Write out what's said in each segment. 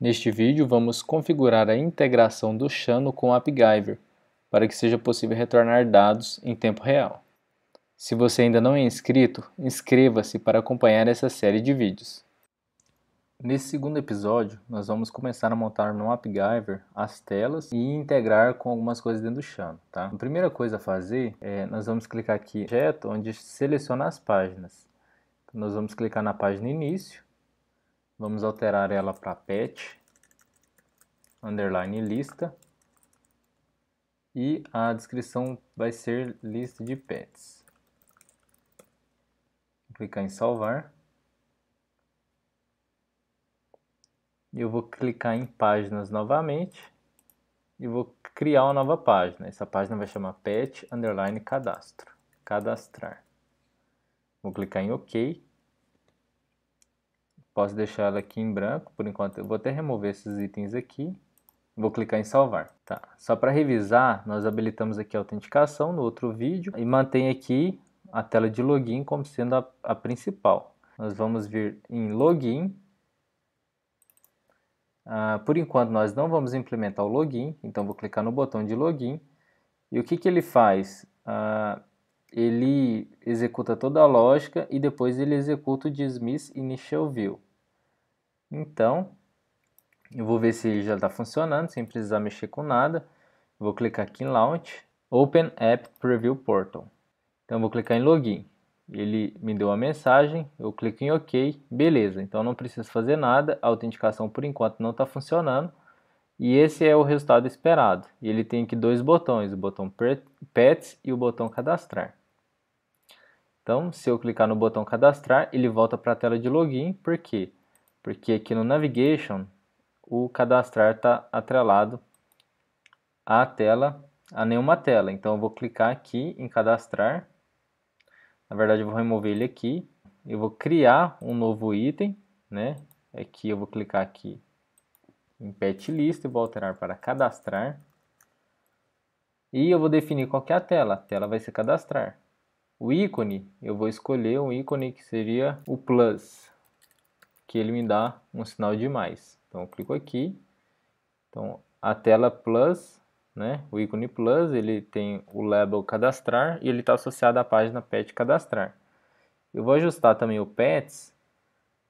Neste vídeo, vamos configurar a integração do Chano com o AppGyver, para que seja possível retornar dados em tempo real. Se você ainda não é inscrito, inscreva-se para acompanhar essa série de vídeos. Nesse segundo episódio, nós vamos começar a montar no AppGyver as telas e integrar com algumas coisas dentro do Chano, tá? A primeira coisa a fazer é, nós vamos clicar aqui em Objeto, onde seleciona as páginas. Então, nós vamos clicar na página Início, Vamos alterar ela para pet, underline lista. E a descrição vai ser lista de pets. Vou clicar em salvar. E eu vou clicar em páginas novamente. E vou criar uma nova página. Essa página vai chamar pet underline cadastro. Cadastrar. Vou clicar em OK. Posso deixar ela aqui em branco, por enquanto eu vou até remover esses itens aqui. Vou clicar em salvar. Tá. Só para revisar, nós habilitamos aqui a autenticação no outro vídeo e mantém aqui a tela de login como sendo a, a principal. Nós vamos vir em login. Ah, por enquanto nós não vamos implementar o login, então vou clicar no botão de login. E o que, que ele faz? Ah, ele executa toda a lógica e depois ele executa o dismiss initial view. Então, eu vou ver se já está funcionando, sem precisar mexer com nada. Vou clicar aqui em Launch, Open App Preview Portal. Então, vou clicar em Login. Ele me deu a mensagem, eu clico em OK, beleza. Então, não preciso fazer nada, a autenticação por enquanto não está funcionando. E esse é o resultado esperado. Ele tem aqui dois botões, o botão Pets e o botão Cadastrar. Então, se eu clicar no botão Cadastrar, ele volta para a tela de login, porque quê? porque aqui no Navigation o cadastrar está atrelado à tela, a nenhuma tela. Então eu vou clicar aqui em cadastrar, na verdade eu vou remover ele aqui, eu vou criar um novo item, né? Aqui é eu vou clicar aqui em pet list, e vou alterar para cadastrar. E eu vou definir qual é a tela, a tela vai ser cadastrar. O ícone, eu vou escolher um ícone que seria o plus, que ele me dá um sinal de mais. Então eu clico aqui, então a tela plus, né, o ícone plus, ele tem o label cadastrar e ele está associado à página pet cadastrar. Eu vou ajustar também o pets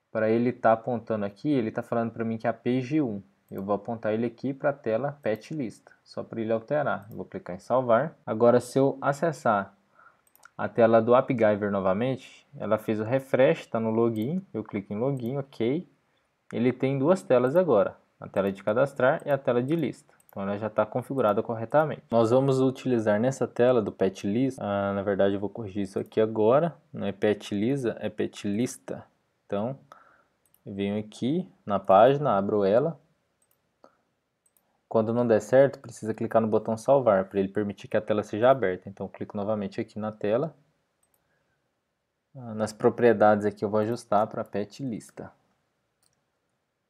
para ele estar tá apontando aqui, ele está falando para mim que é a page 1. Eu vou apontar ele aqui para a tela pet lista, só para ele alterar. Eu vou clicar em salvar. Agora se eu acessar a tela do AppGiver novamente. Ela fez o refresh, está no login. Eu clico em login, ok. Ele tem duas telas agora, a tela de cadastrar e a tela de lista. Então ela já está configurada corretamente. Nós vamos utilizar nessa tela do pet ah, na verdade eu vou corrigir isso aqui agora, não é pet é pet lista. Então eu venho aqui na página, abro ela, quando não der certo, precisa clicar no botão salvar, para ele permitir que a tela seja aberta. Então eu clico novamente aqui na tela. Ah, nas propriedades aqui eu vou ajustar para pet lista.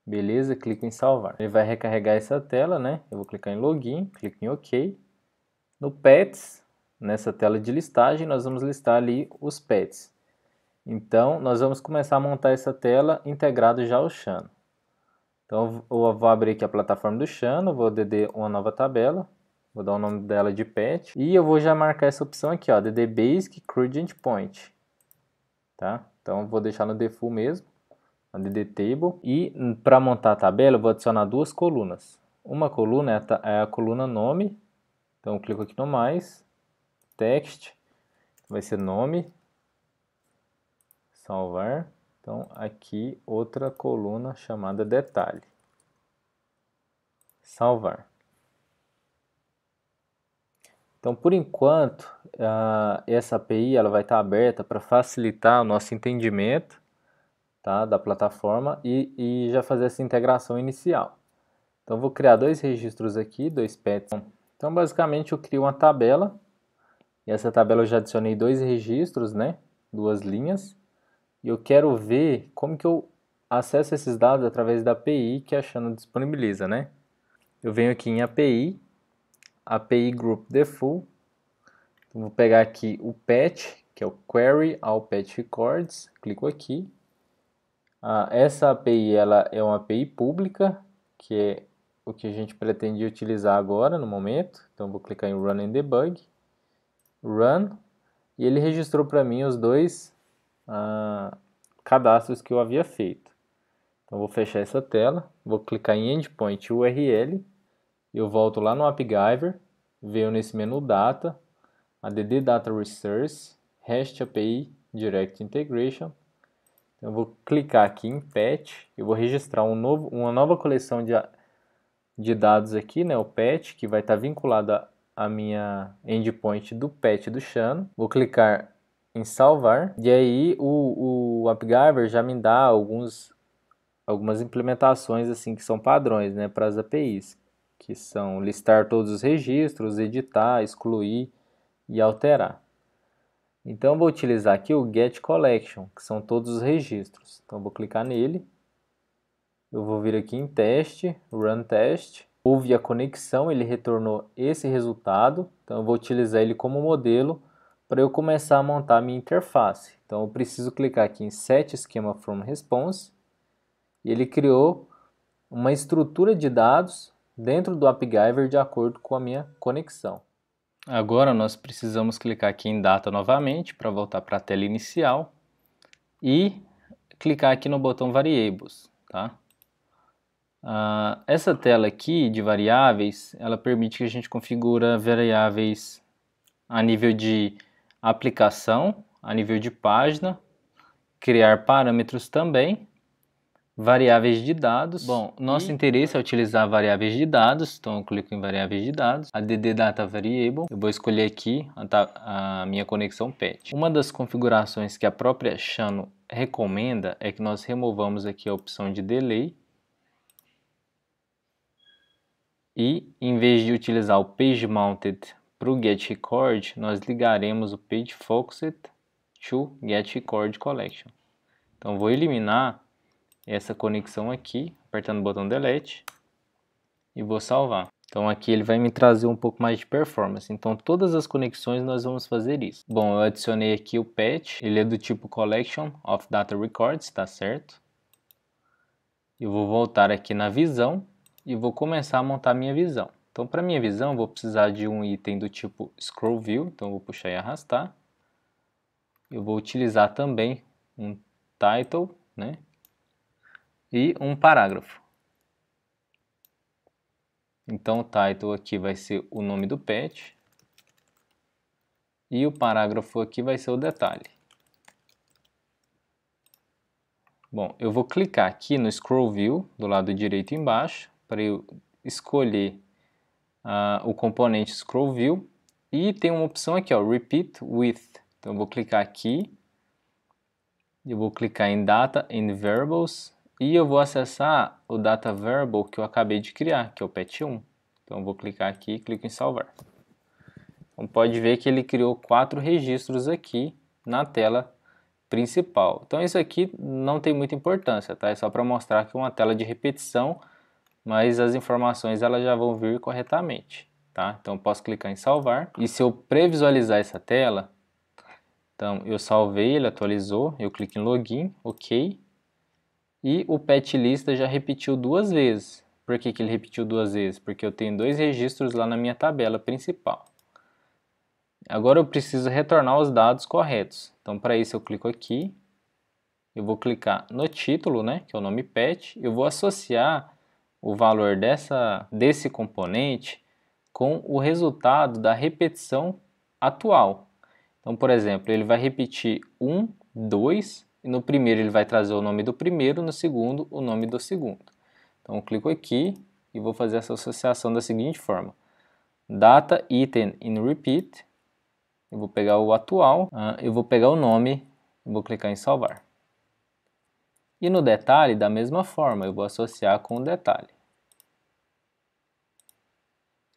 Beleza, clico em salvar. Ele vai recarregar essa tela, né? Eu vou clicar em login, clico em OK. No pets, nessa tela de listagem, nós vamos listar ali os pets. Então, nós vamos começar a montar essa tela integrado já ao Xano. Então eu vou abrir aqui a plataforma do Xano, vou dd uma nova tabela, vou dar o nome dela de pet e eu vou já marcar essa opção aqui, ó, dd basic crude endpoint, tá? Então vou deixar no default mesmo, dd table e para montar a tabela eu vou adicionar duas colunas. Uma coluna é a, é a coluna nome, então eu clico aqui no mais, text, vai ser nome, salvar então, aqui outra coluna chamada detalhe. Salvar. Então, por enquanto, essa API ela vai estar aberta para facilitar o nosso entendimento tá, da plataforma e, e já fazer essa integração inicial. Então, vou criar dois registros aqui, dois pets. Então, basicamente, eu crio uma tabela. E essa tabela eu já adicionei dois registros, né? Duas linhas e eu quero ver como que eu acesso esses dados através da API que a Xana disponibiliza, né? Eu venho aqui em API, API Group Default, então, vou pegar aqui o patch, que é o Query all Patch Records, clico aqui. Ah, essa API ela é uma API pública, que é o que a gente pretende utilizar agora no momento. Então vou clicar em Run and Debug, Run, e ele registrou para mim os dois ah, cadastros que eu havia feito. Então vou fechar essa tela, vou clicar em Endpoint URL, eu volto lá no AppGiver, venho nesse menu Data, ADD Data Resource, REST API Direct Integration. Então, eu vou clicar aqui em Patch, eu vou registrar um novo, uma nova coleção de, de dados aqui, né, o Patch, que vai estar tá vinculada à minha endpoint do Patch do Shano. Vou clicar em salvar. E aí o, o AppGarver já me dá alguns, algumas implementações assim que são padrões né, para as APIs, que são listar todos os registros, editar, excluir e alterar. Então vou utilizar aqui o Get Collection, que são todos os registros. Então vou clicar nele. Eu vou vir aqui em teste, run test. Houve a conexão, ele retornou esse resultado. Então eu vou utilizar ele como modelo para eu começar a montar a minha interface. Então eu preciso clicar aqui em Set Schema From Response e ele criou uma estrutura de dados dentro do AppGiver de acordo com a minha conexão. Agora nós precisamos clicar aqui em Data novamente para voltar para a tela inicial e clicar aqui no botão Variables. Tá? Ah, essa tela aqui de variáveis, ela permite que a gente configura variáveis a nível de aplicação a nível de página, criar parâmetros também, variáveis de dados. Bom, nosso e... interesse é utilizar variáveis de dados, então eu clico em variáveis de dados, add data variable, eu vou escolher aqui a, a minha conexão PET. Uma das configurações que a própria Shano recomenda é que nós removamos aqui a opção de delay e em vez de utilizar o page mounted para o getRecord, nós ligaremos o pageFoxed to getRecordCollection. Então, vou eliminar essa conexão aqui, apertando o botão delete e vou salvar. Então aqui ele vai me trazer um pouco mais de performance. Então todas as conexões nós vamos fazer isso. Bom, eu adicionei aqui o patch, ele é do tipo collection of data records, tá certo? Eu vou voltar aqui na visão e vou começar a montar minha visão. Então, para minha visão, vou precisar de um item do tipo scroll view, então vou puxar e arrastar. Eu vou utilizar também um title, né? E um parágrafo. Então o title aqui vai ser o nome do pet e o parágrafo aqui vai ser o detalhe. Bom, eu vou clicar aqui no scroll view do lado direito embaixo para eu escolher uh, o componente Scroll View e tem uma opção aqui, ó, Repeat With. Então eu vou clicar aqui, eu vou clicar em Data in Variables e eu vou acessar o Data Variable que eu acabei de criar, que é o PET1. Então eu vou clicar aqui e clico em Salvar. Então pode ver que ele criou quatro registros aqui na tela principal. Então isso aqui não tem muita importância, tá? É só para mostrar que é uma tela de repetição mas as informações elas já vão vir corretamente, tá? Então eu posso clicar em salvar e se eu previsualizar essa tela, então eu salvei, ele atualizou, eu clico em login, ok, e o pet lista já repetiu duas vezes. Por que, que ele repetiu duas vezes? Porque eu tenho dois registros lá na minha tabela principal. Agora eu preciso retornar os dados corretos. Então para isso eu clico aqui, eu vou clicar no título, né, que é o nome pet, eu vou associar o valor dessa, desse componente com o resultado da repetição atual. Então, por exemplo, ele vai repetir 1, 2, e no primeiro ele vai trazer o nome do primeiro, no segundo o nome do segundo. Então, eu clico aqui e vou fazer essa associação da seguinte forma. Data item in repeat, eu vou pegar o atual, ah, eu vou pegar o nome, vou clicar em salvar. E no detalhe, da mesma forma, eu vou associar com o detalhe.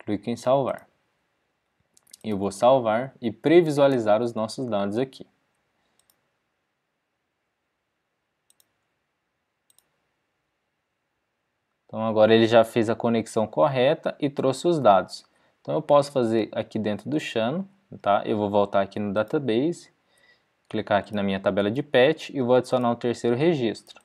Clico em salvar. Eu vou salvar e previsualizar os nossos dados aqui. Então agora ele já fez a conexão correta e trouxe os dados. Então eu posso fazer aqui dentro do Chano, tá? Eu vou voltar aqui no database clicar aqui na minha tabela de patch e vou adicionar um terceiro registro.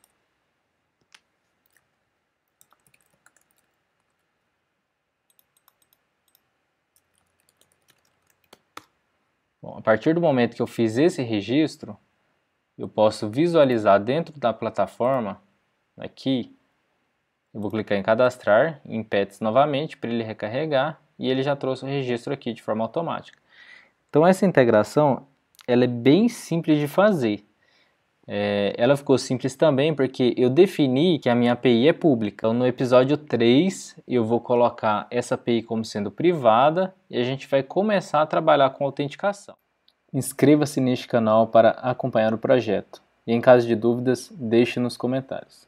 Bom, a partir do momento que eu fiz esse registro, eu posso visualizar dentro da plataforma, aqui, eu vou clicar em cadastrar, em pets novamente, para ele recarregar, e ele já trouxe o registro aqui de forma automática. Então essa integração ela é bem simples de fazer. É, ela ficou simples também porque eu defini que a minha API é pública. Então, no episódio 3, eu vou colocar essa API como sendo privada e a gente vai começar a trabalhar com autenticação. Inscreva-se neste canal para acompanhar o projeto. E em caso de dúvidas, deixe nos comentários.